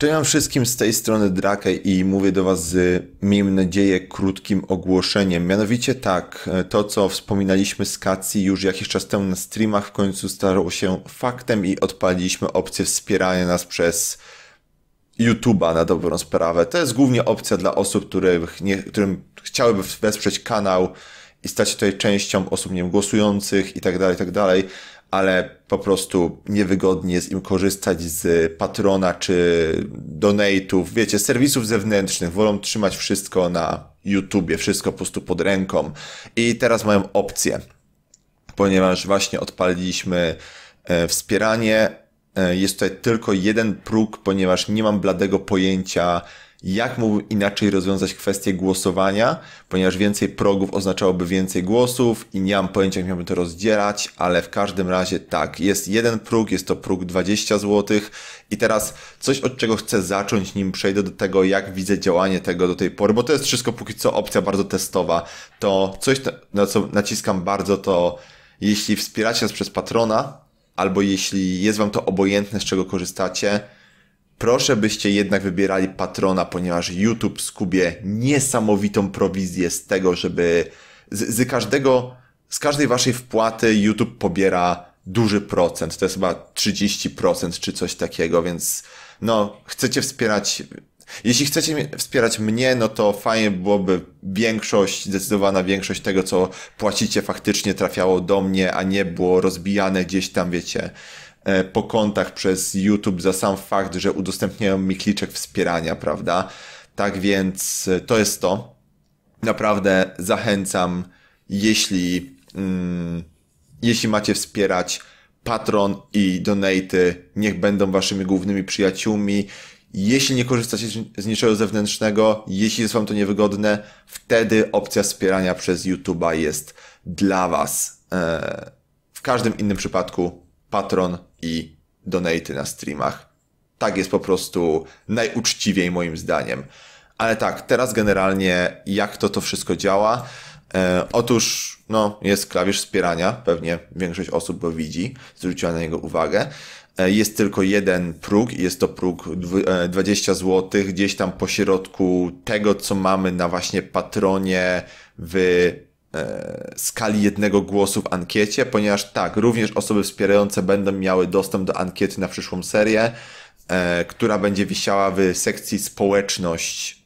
Cześć wam wszystkim z tej strony Drakej i mówię do was z, miejmy nadzieję, krótkim ogłoszeniem. Mianowicie tak, e, to co wspominaliśmy z Kacji już jakiś czas temu na streamach w końcu stało się faktem i odpaliliśmy opcję wspierania nas przez YouTube'a na dobrą sprawę. To jest głównie opcja dla osób, których nie, którym chciałyby wesprzeć kanał i stać się tutaj częścią osób nie wiem, głosujących i tak dalej, tak dalej ale po prostu niewygodnie jest im korzystać z patrona czy donate'ów, wiecie, serwisów zewnętrznych, wolą trzymać wszystko na YouTubie, wszystko po prostu pod ręką i teraz mają opcję, ponieważ właśnie odpaliliśmy e, wspieranie, e, jest tutaj tylko jeden próg, ponieważ nie mam bladego pojęcia, jak mógłbym inaczej rozwiązać kwestię głosowania, ponieważ więcej progów oznaczałoby więcej głosów i nie mam pojęcia, jak miałbym to rozdzielać, ale w każdym razie tak, jest jeden próg, jest to próg 20 zł i teraz coś, od czego chcę zacząć, nim przejdę do tego, jak widzę działanie tego do tej pory, bo to jest wszystko póki co opcja bardzo testowa, to coś, na co naciskam bardzo, to jeśli wspieracie nas przez Patrona, albo jeśli jest Wam to obojętne, z czego korzystacie, Proszę byście jednak wybierali patrona, ponieważ YouTube skubie niesamowitą prowizję z tego, żeby z, z każdego, z każdej waszej wpłaty YouTube pobiera duży procent. To jest chyba 30% czy coś takiego, więc no, chcecie wspierać jeśli chcecie wspierać mnie, no to fajnie byłoby większość, zdecydowana większość tego, co płacicie, faktycznie trafiało do mnie, a nie było rozbijane gdzieś tam, wiecie, E, po kontach przez YouTube za sam fakt, że udostępniają mi kliczek wspierania, prawda? Tak więc e, to jest to. Naprawdę zachęcam, jeśli, mm, jeśli macie wspierać Patron i donaty, niech będą waszymi głównymi przyjaciółmi. Jeśli nie korzystacie z niczego zewnętrznego, jeśli jest wam to niewygodne, wtedy opcja wspierania przez YouTube'a jest dla was. E, w każdym innym przypadku Patron i donaty na streamach. Tak jest po prostu najuczciwiej moim zdaniem. Ale tak, teraz generalnie jak to to wszystko działa? E, otóż no, jest klawisz wspierania, pewnie większość osób go widzi, zwróciła na niego uwagę. E, jest tylko jeden próg, jest to próg 20 e, zł, gdzieś tam po środku tego, co mamy na właśnie patronie w E, skali jednego głosu w ankiecie, ponieważ tak, również osoby wspierające będą miały dostęp do ankiety na przyszłą serię, e, która będzie wisiała w sekcji społeczność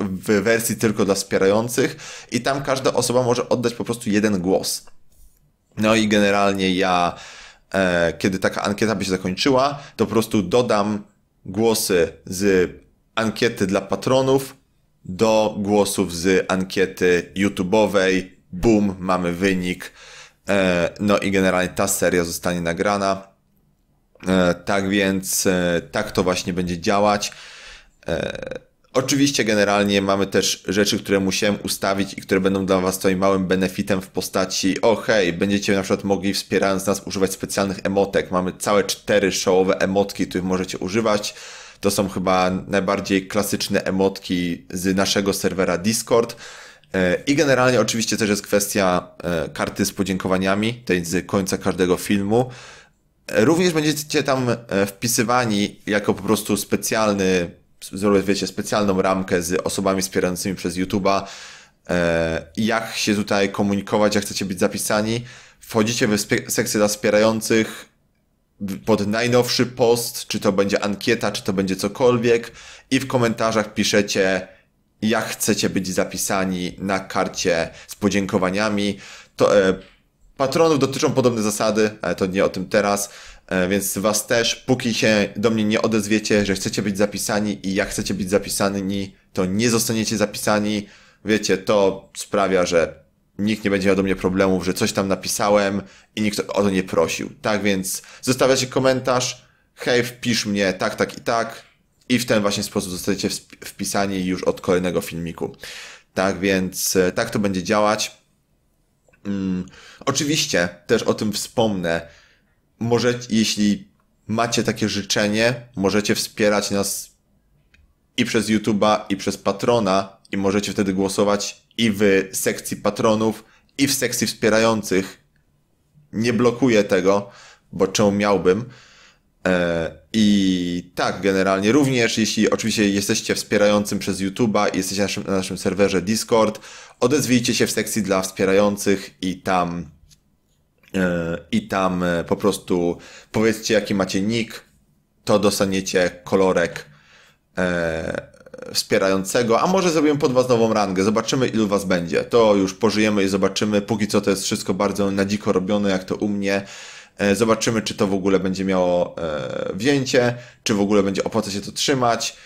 w wersji tylko dla wspierających i tam każda osoba może oddać po prostu jeden głos. No i generalnie ja, e, kiedy taka ankieta by się zakończyła, to po prostu dodam głosy z ankiety dla patronów do głosów z ankiety YouTube'owej bum, mamy wynik. E, no i generalnie ta seria zostanie nagrana. E, tak więc e, tak to właśnie będzie działać. Oczywiście generalnie mamy też rzeczy, które musiałem ustawić i które będą dla Was tutaj małym benefitem w postaci o hej, będziecie na przykład mogli wspierając nas używać specjalnych emotek. Mamy całe cztery showowe emotki, których możecie używać. To są chyba najbardziej klasyczne emotki z naszego serwera Discord. E, I generalnie oczywiście też jest kwestia e, karty z podziękowaniami, tej z końca każdego filmu. E, również będziecie tam wpisywani jako po prostu specjalny, wiecie, specjalną ramkę z osobami wspierającymi przez YouTube'a, jak się tutaj komunikować, jak chcecie być zapisani. Wchodzicie w sekcję dla wspierających pod najnowszy post, czy to będzie ankieta, czy to będzie cokolwiek i w komentarzach piszecie jak chcecie być zapisani na karcie z podziękowaniami. To, e, patronów dotyczą podobne zasady, ale to nie o tym teraz. E, więc was też, póki się do mnie nie odezwiecie, że chcecie być zapisani i jak chcecie być zapisani, to nie zostaniecie zapisani. Wiecie, to sprawia, że nikt nie będzie miał do mnie problemów, że coś tam napisałem i nikt o to nie prosił. Tak więc zostawiacie komentarz, hej, wpisz mnie tak, tak i tak, i w ten właśnie sposób zostajecie wpisani już od kolejnego filmiku. Tak więc e, tak to będzie działać. Mm, oczywiście też o tym wspomnę. Może, jeśli macie takie życzenie, możecie wspierać nas i przez YouTube'a, i przez patrona, i możecie wtedy głosować i w sekcji patronów, i w sekcji wspierających. Nie blokuję tego, bo czemu miałbym. E, I tak, generalnie również, jeśli oczywiście jesteście wspierającym przez YouTube'a i jesteście na naszym, na naszym serwerze Discord, odezwijcie się w sekcji dla wspierających i tam e, i tam e, po prostu powiedzcie, jaki macie nick, to dostaniecie kolorek wspierającego, a może zrobimy pod was nową rangę, zobaczymy ilu was będzie. To już pożyjemy i zobaczymy. Póki co to jest wszystko bardzo na dziko robione, jak to u mnie. E, zobaczymy, czy to w ogóle będzie miało e, wzięcie, czy w ogóle będzie opłaca się to trzymać.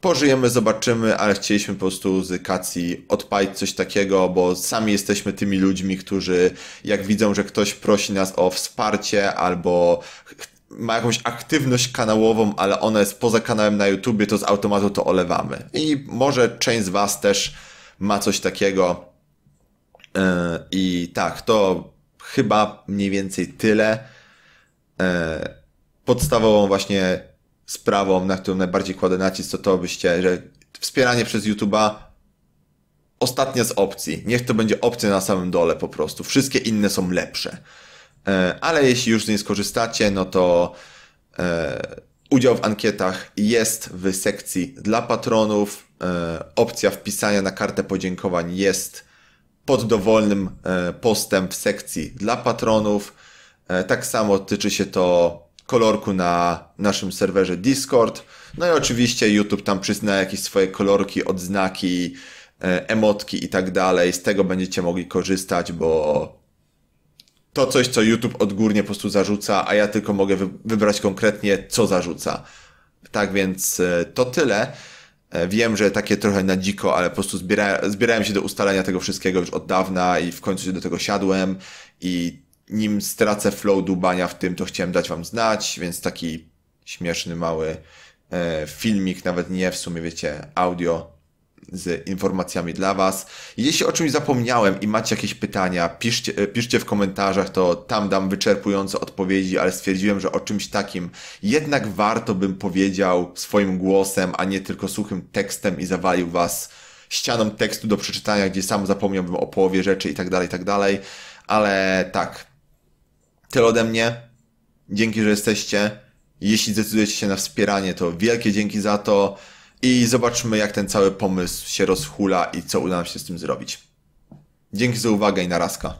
Pożyjemy, zobaczymy, ale chcieliśmy po prostu z Kacji odpalić coś takiego, bo sami jesteśmy tymi ludźmi, którzy jak widzą, że ktoś prosi nas o wsparcie albo ma jakąś aktywność kanałową, ale ona jest poza kanałem na YouTubie, to z automatu to olewamy. I może część z Was też ma coś takiego. E, I tak, to chyba mniej więcej tyle. E, podstawową właśnie sprawą, na którą najbardziej kładę nacisk, to to byście, że wspieranie przez YouTube'a ostatnia z opcji. Niech to będzie opcja na samym dole po prostu. Wszystkie inne są lepsze. E, ale jeśli już z niej skorzystacie, no to e, udział w ankietach jest w sekcji dla patronów. Opcja wpisania na kartę podziękowań jest pod dowolnym e, postem w sekcji dla patronów. E, tak samo tyczy się to kolorku na naszym serwerze Discord. No i oczywiście YouTube tam przyzna jakieś swoje kolorki, odznaki, e, emotki i tak dalej. Z tego będziecie mogli korzystać, bo to coś, co YouTube odgórnie po prostu zarzuca, a ja tylko mogę wybrać konkretnie, co zarzuca. Tak więc to tyle. E, wiem, że takie trochę na dziko, ale po prostu zbiera, zbierałem się do ustalenia tego wszystkiego już od dawna i w końcu się do tego siadłem i nim stracę flow dubania w tym, to chciałem dać wam znać, więc taki śmieszny mały e, filmik, nawet nie w sumie wiecie, audio z informacjami dla Was. Jeśli o czymś zapomniałem i macie jakieś pytania, piszcie, e, piszcie w komentarzach, to tam dam wyczerpujące odpowiedzi, ale stwierdziłem, że o czymś takim jednak warto bym powiedział swoim głosem, a nie tylko suchym tekstem i zawalił Was ścianą tekstu do przeczytania, gdzie sam zapomniałbym o połowie rzeczy i tak dalej, i tak dalej. Ale tak. Tyle ode mnie. Dzięki, że jesteście. Jeśli zdecydujecie się na wspieranie, to wielkie dzięki za to i zobaczmy, jak ten cały pomysł się rozhula i co uda nam się z tym zrobić. Dzięki za uwagę i narazka.